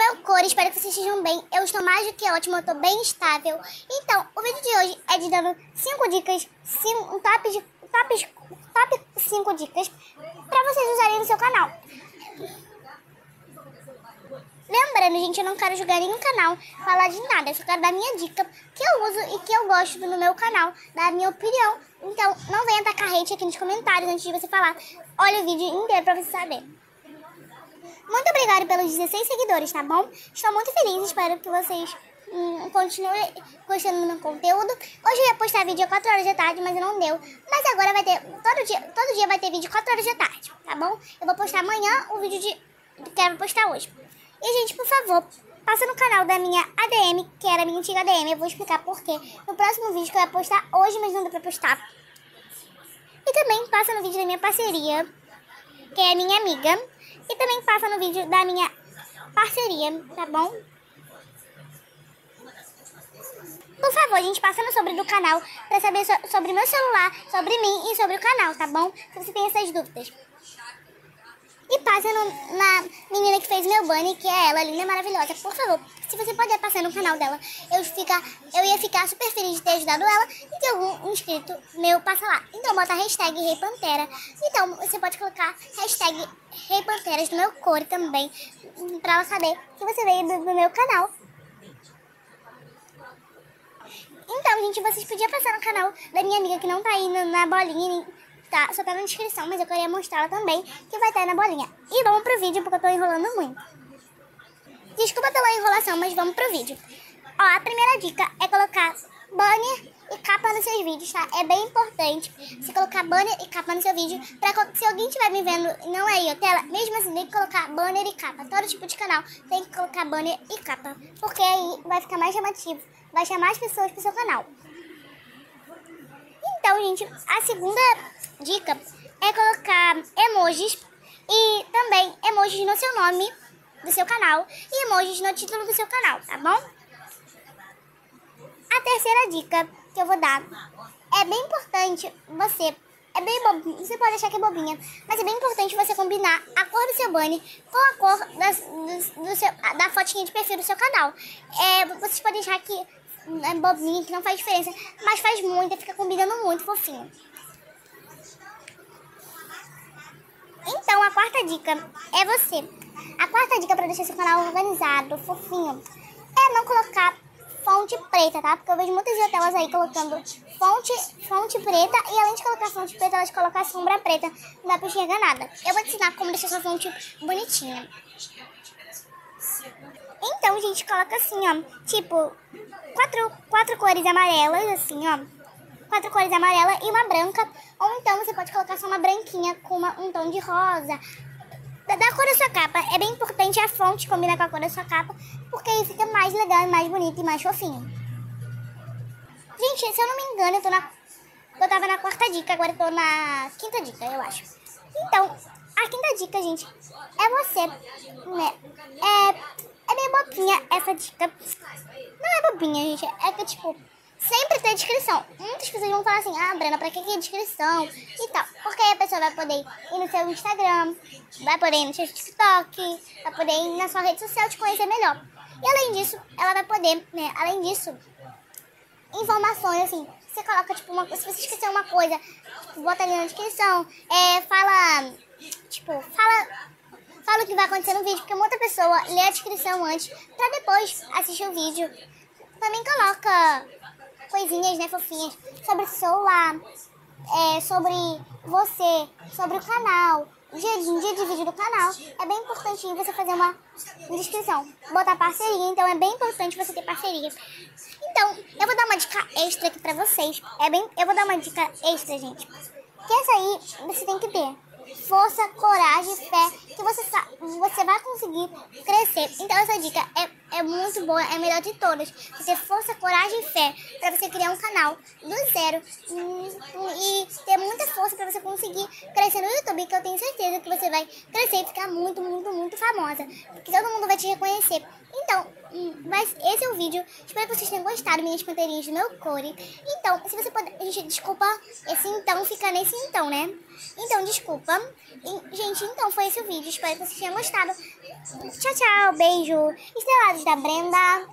meu cor, espero que vocês estejam bem. Eu estou mais do que ótimo, eu estou bem estável. Então, o vídeo de hoje é de dando 5 dicas, cinco um top, de, top, top 5 dicas para vocês usarem no seu canal. Lembrando, gente, eu não quero julgar nenhum canal, falar de nada. Eu só quero dar minha dica que eu uso e que eu gosto no meu canal, dar minha opinião. Então, não venha atacar hate aqui nos comentários antes de você falar. Olha o vídeo inteiro para você saber estouraram pelos 16 seguidores, tá bom? Estou muito feliz, espero que vocês hum, continuem gostando do meu conteúdo. Hoje eu ia postar vídeo 4 horas da tarde, mas não deu. Mas agora vai ter, todo dia, todo dia vai ter vídeo 4 horas da tarde, tá bom? Eu vou postar amanhã o vídeo de, que vou postar hoje. E, gente, por favor, passa no canal da minha ADM, que era minha antiga ADM. Eu vou explicar porquê no próximo vídeo que eu ia postar hoje, mas não deu pra postar. E também passa no vídeo da minha parceria, que é minha amiga, e também passa no vídeo da minha parceria, tá bom? Por favor, gente, passa no sobre do canal para saber so sobre meu celular, sobre mim e sobre o canal, tá bom? Se você tem essas dúvidas e passa no, na menina que fez meu bunny, que é ela, linda, maravilhosa. Por favor, se você puder passar no canal dela, eu, fica, eu ia ficar super feliz de ter ajudado ela e que algum inscrito meu passa lá. Então bota a hashtag ReiPantera. Então você pode colocar hashtag ReiPanteras no meu core também, pra ela saber que você veio do, do meu canal. Então, gente, vocês podiam passar no canal da minha amiga que não tá aí na bolinha tá só tá na descrição, mas eu queria mostrar ela também, que vai estar tá na bolinha. E vamos pro vídeo, porque eu tô enrolando muito. Desculpa pela enrolação, mas vamos pro vídeo. Ó, a primeira dica é colocar banner e capa nos seus vídeos, tá? É bem importante você colocar banner e capa no seu vídeo. Pra se alguém estiver me vendo e não é tela mesmo assim tem que colocar banner e capa. Todo tipo de canal tem que colocar banner e capa. Porque aí vai ficar mais chamativo, vai chamar as pessoas pro seu canal. Então, gente, a segunda dica é colocar emojis e também emojis no seu nome do seu canal e emojis no título do seu canal, tá bom? A terceira dica que eu vou dar é bem importante você é bem bobinha, você pode achar que é bobinha, mas é bem importante você combinar a cor do seu banner com a cor das, do, do seu, da fotinha de perfil do seu canal. É, vocês podem achar que é bobinha, que não faz diferença, mas faz muito, fica combinando muito fofinho. Então, a quarta dica é você. A quarta dica para deixar seu canal organizado, fofinho, é não colocar fonte preta, tá? Porque eu vejo muitas hotelas aí colocando fonte, fonte preta e além de colocar fonte preta, elas colocam sombra preta. Não dá pra enxergar nada. Eu vou te ensinar como deixar sua fonte bonitinha. Então, gente, coloca assim, ó, tipo, quatro, quatro cores amarelas, assim, ó quatro cores amarela e uma branca. Ou então você pode colocar só uma branquinha com uma, um tom de rosa. Da, da, cor da sua capa. É bem importante a fonte combinar com a cor da sua capa, porque aí fica mais legal, mais bonito e mais fofinho. Gente, se eu não me engano, eu tô na. Eu tava na quarta dica, agora eu tô na quinta dica, eu acho. Então, a quinta dica, gente, é você, né? É, é meio bobinha essa dica. Não é bobinha, gente. É que, tipo, sempre ter descrição. Muitas pessoas vão falar assim, ah, Brana, pra que, que é descrição e tal. Porque aí a pessoa vai poder ir no seu Instagram, vai poder ir no seu TikTok, vai poder ir na sua rede social te conhecer melhor. E além disso, ela vai poder, né, além disso, informações, assim, você coloca, tipo, uma, se você esquecer uma coisa, tipo, bota ali na descrição, é, fala, tipo, fala fala o que vai acontecer no vídeo, porque uma outra pessoa lê a descrição antes, pra depois assistir o vídeo. Também coloca coisinhas, né, fofinhas, sobre celular, é, sobre você, sobre o canal, um dia, dia de vídeo do canal, é bem importante você fazer uma descrição. Botar parceria, então é bem importante você ter parceria. Então, eu vou dar uma dica extra aqui pra vocês. É bem, eu vou dar uma dica extra, gente. Que essa aí você tem que ter. Força, coragem, fé, que você, você vai conseguir crescer. Então essa dica é é muito boa, é a melhor de todas. Você força, coragem e fé para você criar um canal do zero e, e ter muita força para você conseguir crescer no YouTube, que eu tenho certeza que você vai crescer e ficar muito, muito, muito famosa. Que todo mundo vai te reconhecer. Então, mas esse é o vídeo. Espero que vocês tenham gostado, minhas panteirinhas do meu core. Então, se você puder Gente, desculpa. Esse então fica nesse então, né? Então, desculpa. E, gente, então foi esse o vídeo. Espero que vocês tenham gostado. Tchau, tchau. Beijo. Estrelados da Brenda.